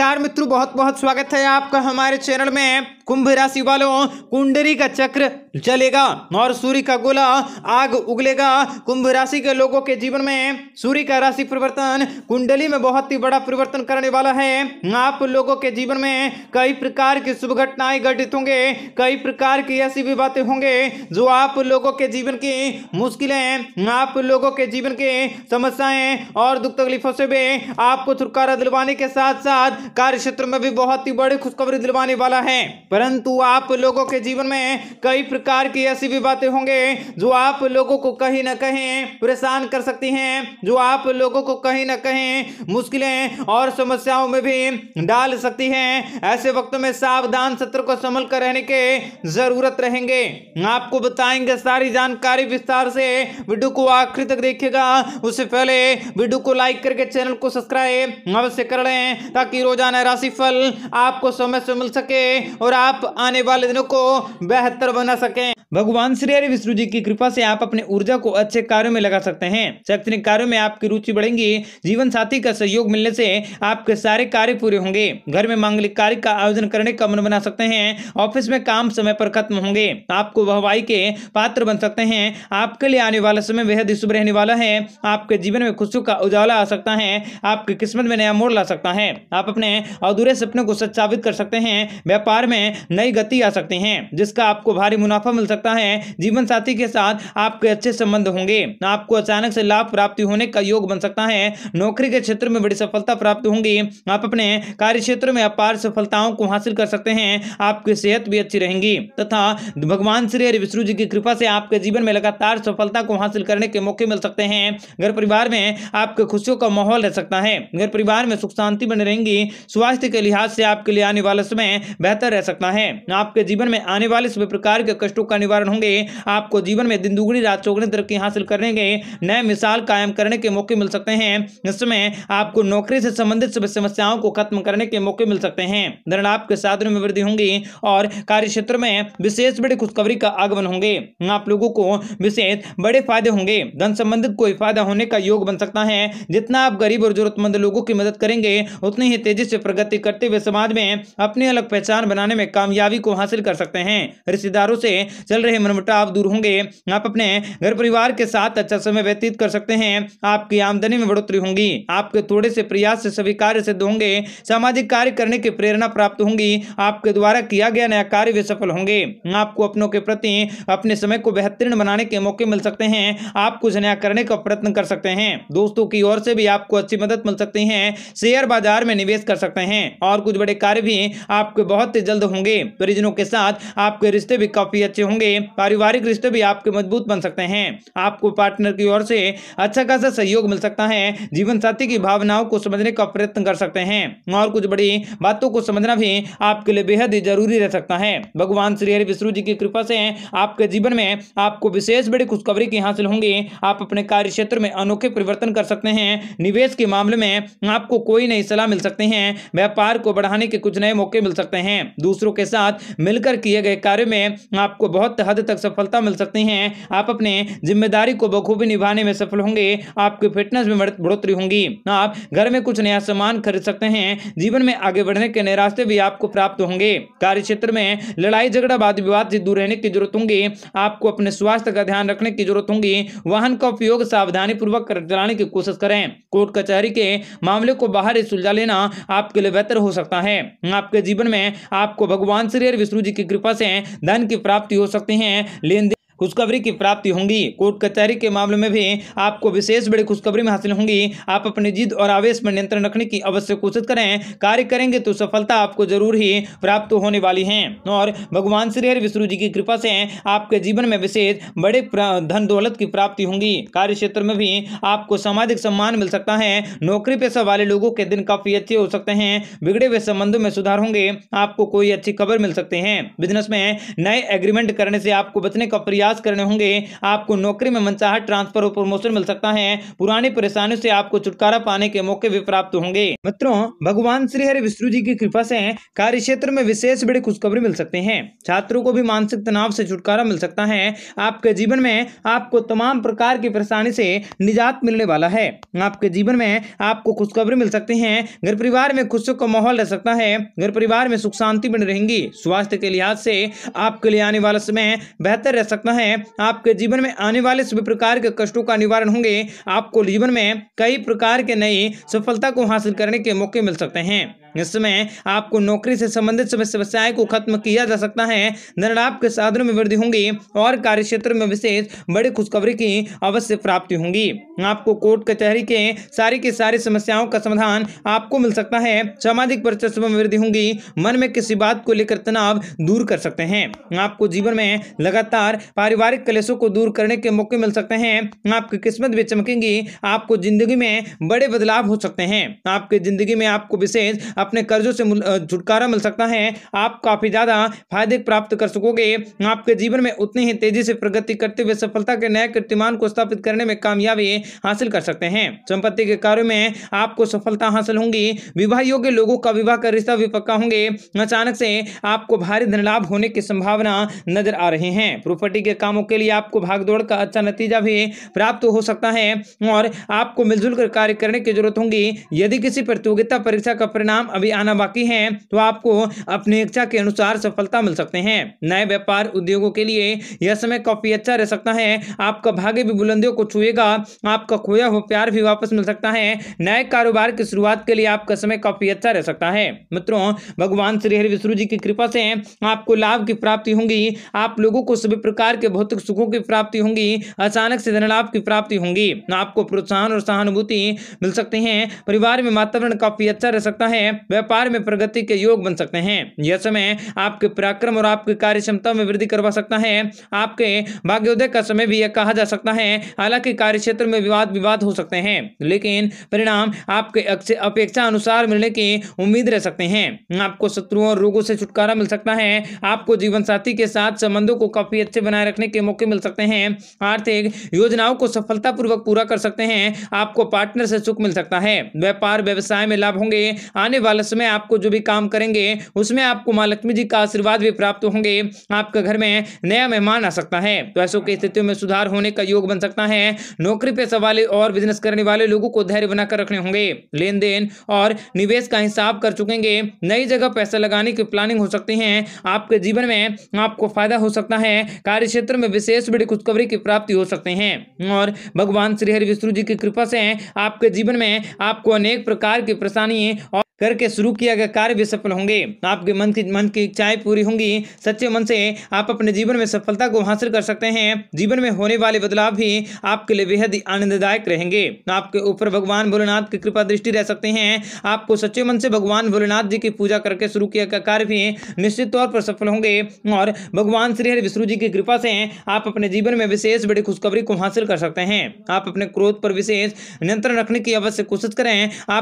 नमस्कार मित्रों बहुत बहुत स्वागत है आपका हमारे चैनल में कुंभ राशि वालों कुंडली का चक्र चलेगा और सूर्य का गोला आग उगलेगा कुंभ राशि के लोगों के जीवन में सूर्य का राशि परिवर्तन कुंडली में बहुत ही बड़ा परिवर्तन करने वाला है आप लोगों के जीवन में कई प्रकार की शुभ घटनाएं घटित होंगे कई प्रकार की ऐसी भी बातें होंगे जो आप लोगों के जीवन की मुश्किलें आप लोगों के जीवन की समस्याएं और दुख तकलीफों से भी आपको छुटकारा दिलवाने के साथ साथ कार्य क्षेत्र में भी बहुत ही बड़ी खुशखबरी दिलवाने वाला है परंतु आप लोगों के जीवन में कई प्रकार की ऐसी भी बातें होंगे जो आप लोगों को कहीं ना कहीं परेशान कर सकती हैं जो आप लोगों को कहीं ना कहीं मुश्किलें और समस्याओं में भी डाल सकती हैं ऐसे वक्त में सावधान सत्र को संभल कर रहने के जरूरत रहेंगे आपको बताएंगे सारी जानकारी विस्तार से वीडियो को आखिर तक देखिएगा उससे पहले वीडियो को लाइक करके चैनल को सब्सक्राइब अवश्य कर लें ताकि रोज रोजाना राशिफल आपको समय से मिल सके और आप आने वाले दिनों को बेहतर बना सकें भगवान श्री हरि विष्णु जी की कृपा से आप अपने ऊर्जा को अच्छे कार्यों में लगा सकते हैं शैक्षणिक कार्यों में आपकी रुचि बढ़ेंगी जीवन साथी का सहयोग मिलने से आपके सारे कार्य पूरे होंगे घर में मांगलिक कार्य का आयोजन करने का मन बना सकते हैं ऑफिस में काम समय पर खत्म होंगे आपको वहवाई के पात्र बन सकते हैं आपके लिए आने वाला समय बेहद शुभ रहने वाला है आपके जीवन में खुशियों का उजाला आ सकता है आपकी किस्मत में नया मोड़ ला सकता है आप अपने अधूरे सपनों को सच्चावित कर सकते हैं व्यापार में नई गति आ सकती है जिसका आपको भारी मुनाफा मिल सकता सकता है जीवन साथी के साथ आपके अच्छे संबंध होंगे आपको अचानक से लाभ प्राप्ति होने का योग बन सकता है नौकरी के क्षेत्र में बड़ी सफलता प्राप्त होंगी आप अपने कार्य क्षेत्र में अपार सफलताओं को हासिल कर सकते हैं आपकी सेहत भी अच्छी रहेंगी तथा भगवान श्री हरि विष्णु जी की कृपा से आपके जीवन में लगातार सफलता को हासिल करने के मौके मिल सकते हैं घर परिवार में आपके खुशियों का माहौल रह सकता है घर परिवार में सुख शांति बने रहेंगी स्वास्थ्य के लिहाज से आपके लिए आने वाला समय बेहतर रह सकता है आपके जीवन में आने वाले सभी प्रकार के कष्टों का निवारण होंगे आपको जीवन में दिन दुगुनी रात चौगुनी तरक्की हासिल करने के नए मिसाल कायम करने के मौके मिल सकते हैं इसमें आपको नौकरी से संबंधित सभी समस्याओं को खत्म करने के मौके मिल सकते हैं धन लाभ के साधनों में वृद्धि होंगी और कार्य क्षेत्र में विशेष बड़ी खुशखबरी का आगमन होंगे आप लोगों को विशेष बड़े फायदे होंगे धन संबंधित कोई फायदा होने का योग बन सकता है जितना आप गरीब और जरूरतमंद लोगों की मदद करेंगे उतनी ही तेजी से प्रगति करते हुए समाज में अपनी अलग पहचान बनाने में कामयाबी को हासिल कर सकते हैं रिश्तेदारों से चल रहे मनमुटाव दूर होंगे आप अपने घर परिवार के साथ अच्छा समय व्यतीत कर सकते हैं आपकी आमदनी में बढ़ोतरी होंगी आपके थोड़े से प्रयास से सभी कार्य सिद्ध होंगे सामाजिक कार्य करने की प्रेरणा प्राप्त होंगी आपके द्वारा किया गया नया कार्य भी सफल होंगे आपको अपनों के प्रति अपने समय को बेहतरीन बनाने के मौके मिल सकते हैं आप कुछ नया करने का प्रयत्न कर सकते हैं दोस्तों की ओर से भी आपको अच्छी मदद मिल सकती है शेयर बाजार में निवेश कर सकते हैं और कुछ बड़े कार्य भी आपके बहुत जल्द होंगे परिजनों के साथ आपके रिश्ते भी काफी अच्छे होंगे पारिवारिक रिश्ते भी आपके मजबूत बन सकते हैं आपको पार्टनर की ओर से अच्छा खासा सहयोग मिल सकता है जीवन साथी की भावनाओं को समझने का प्रयत्न कर सकते हैं और कुछ बड़ी बातों को समझना भी आपके लिए बेहद ही जरूरी रह सकता है भगवान श्री हरि विष्णु जी की कृपा से आपके जीवन में आपको विशेष बड़ी खुशखबरी की हासिल होंगी आप अपने कार्य क्षेत्र में अनोखे परिवर्तन कर सकते हैं निवेश के मामले में आपको कोई नई सलाह मिल सकती है व्यापार को बढ़ाने के कुछ नए मौके मिल सकते हैं दूसरों के साथ मिलकर किए गए कार्य में आपको बहुत बहुत हद तक सफलता मिल सकती है आप अपने जिम्मेदारी को बखूबी निभाने में सफल होंगे आपके फिटनेस में बढ़ोतरी होंगी आप घर में कुछ नया सामान खरीद सकते हैं जीवन में आगे बढ़ने के नए रास्ते भी आपको प्राप्त होंगे कार्य क्षेत्र में लड़ाई झगड़ा वाद विवाद से दूर रहने की जरूरत होंगी आपको अपने स्वास्थ्य का ध्यान रखने की जरूरत होंगी वाहन का उपयोग सावधानी पूर्वक चलाने की कोशिश करें कोर्ट कचहरी के मामले को बाहर ही सुलझा लेना आपके लिए बेहतर हो सकता है आपके जीवन में आपको भगवान श्री विष्णु जी की कृपा से धन की प्राप्ति हो सकती करते हैं लेन खुशखबरी की प्राप्ति होंगी कोर्ट कचहरी के मामले में भी आपको विशेष बड़ी खुशखबरी में हासिल होंगी आप अपनी जिद और आवेश पर नियंत्रण रखने की अवश्य कोशिश करें कार्य करेंगे तो सफलता आपको जरूर ही प्राप्त होने वाली है और भगवान श्री हरि विष्णु जी की कृपा से आपके जीवन में विशेष बड़े धन दौलत की प्राप्ति होंगी कार्य क्षेत्र में भी आपको सामाजिक सम्मान मिल सकता है नौकरी पेशा वाले लोगों के दिन काफी अच्छे हो सकते हैं बिगड़े हुए संबंधों में सुधार होंगे आपको कोई अच्छी खबर मिल सकते हैं बिजनेस में नए एग्रीमेंट करने से आपको बचने का प्रयास प्रयास करने होंगे आपको नौकरी में मनचाहट ट्रांसफर और प्रमोशन मिल सकता है पुरानी परेशानियों से आपको छुटकारा पाने के मौके भी प्राप्त होंगे मित्रों भगवान श्री हरि विष्णु जी की कृपा से कार्य क्षेत्र में विशेष बड़ी खुशखबरी मिल सकते हैं छात्रों को भी मानसिक तनाव से छुटकारा मिल सकता है आपके जीवन में आपको तमाम प्रकार की परेशानी से निजात मिलने वाला है आपके जीवन में आपको खुशखबरी मिल सकती है घर परिवार में खुशियों का माहौल रह सकता है घर परिवार में सुख शांति बनी रहेंगी स्वास्थ्य के लिहाज से आपके लिए आने वाला समय बेहतर रह सकता है है आपके जीवन में आने वाले सभी प्रकार के कष्टों का निवारण होंगे आपको जीवन में कई प्रकार के नई सफलता को हासिल करने के मौके मिल सकते हैं इसमें आपको नौकरी से संबंधित समस्याएं को खत्म किया जा सकता है धन आपके साधनों में वृद्धि होंगी और कार्य क्षेत्र में विशेष बड़ी खुशखबरी की अवश्य प्राप्ति होंगी आपको कोर्ट कचहरी के के सारी के सारी समस्याओं का समाधान आपको मिल सकता है सामाजिक प्रचस्व में वृद्धि होंगी मन में किसी बात को लेकर तनाव दूर कर सकते हैं आपको जीवन में लगातार पारिवारिक कलेशों को दूर करने के मौके मिल सकते हैं आपकी किस्मत भी चमकेंगी आपको जिंदगी में बड़े बदलाव हो सकते हैं आपकी जिंदगी में आपको विशेष अपने कर्जों से छुटकारा मिल सकता है आप काफ़ी ज़्यादा फायदे प्राप्त कर सकोगे आपके जीवन में उतनी ही तेजी से प्रगति करते हुए सफलता के नए कीर्तिमान को स्थापित करने में कामयाबी हासिल कर सकते हैं संपत्ति के कार्यो में आपको सफलता हासिल होंगी विवाह योग्य लोगों का विवाह का रिश्ता भी पक्का होंगे अचानक से आपको भारी धन लाभ होने की संभावना नजर आ रही है प्रॉपर्टी के कामों के लिए आपको भागदौड़ का अच्छा नतीजा भी प्राप्त हो सकता है और आपको मिलजुल कर कार्य करने की जरूरत होगी यदि किसी प्रतियोगिता परीक्षा का परिणाम अभी आना बाकी है तो आपको अपनी इच्छा के अनुसार सफलता मिल सकते हैं नए व्यापार उद्योगों के लिए यह समय काफी अच्छा रह सकता है आपका भाग्य भी बुलंदियों को छुएगा आपका खोया हुआ प्यार भी वापस मिल सकता है नए कारोबार की शुरुआत के लिए आपका समय काफी अच्छा रह सकता है मित्रों भगवान श्री हरि विष्णु जी की कृपा से आपको लाभ की प्राप्ति होगी आप लोगों को सभी प्रकार के भौतिक सुखों की प्राप्ति होगी अचानक से धनलाभ की प्राप्ति होगी आपको प्रोत्साहन और सहानुभूति मिल सकती है परिवार में वातावरण काफी अच्छा रह सकता है व्यापार में प्रगति के योग बन सकते हैं यह समय आपके पराक्रम और आपकी कार्य क्षमता में वृद्धि करवा सकता है आपके भाग्योदय का समय भी यह कहा जा सकता है हालांकि कार्य क्षेत्र में विवाद विवाद हो सकते हैं लेकिन परिणाम आपके अपेक्षा अनुसार मिलने की उम्मीद रह सकते हैं आपको शत्रुओं और रोगों से छुटकारा मिल सकता है आपको जीवन साथी के साथ संबंधों को काफी अच्छे बनाए रखने के मौके मिल सकते हैं आर्थिक योजनाओं को सफलतापूर्वक पूरा कर सकते हैं आपको पार्टनर से सुख मिल सकता है व्यापार व्यवसाय में लाभ होंगे आने वाले समय आपको जो भी काम करेंगे उसमें आपको माँ लक्ष्मी जी का आशीर्वाद भी प्राप्त होंगे आपके घर में नया मेहमान आ सकता है तो ऐसों की स्थितियों में सुधार होने का योग बन सकता है नौकरी पैसा वाले और बिजनेस करने वाले लोगों को धैर्य बनाकर रखने होंगे लेन देन और निवेश का हिसाब कर चुकेंगे नई जगह पैसा लगाने की प्लानिंग हो सकती है आपके जीवन में आपको फायदा हो सकता है कार्य क्षेत्र में विशेष बड़ी खुशखबरी की प्राप्ति हो सकते हैं और भगवान श्री हरि विष्णु जी की कृपा से आपके जीवन में आपको अनेक प्रकार की परेशानी और करके शुरू किया गया कार्य भी सफल होंगे आपके मन की मन की इच्छाएं पूरी होंगी सच्चे मन से आप अपने जीवन में सफलता को हासिल कर सकते हैं जीवन में होने वाले बदलाव भी आपके लिए बेहद आनंददायक रहेंगे आपके ऊपर भगवान भोलेनाथ की कृपा दृष्टि रह सकते हैं आपको सच्चे मन से भगवान भोलेनाथ जी की पूजा करके शुरू किया गया कार्य भी निश्चित तौर पर सफल होंगे और भगवान श्री हरि विष्णु जी की कृपा से आप अपने जीवन में विशेष बड़ी खुशखबरी को हासिल कर सकते हैं आप अपने क्रोध पर विशेष नियंत्रण रखने की अवश्य कोशिश करें आप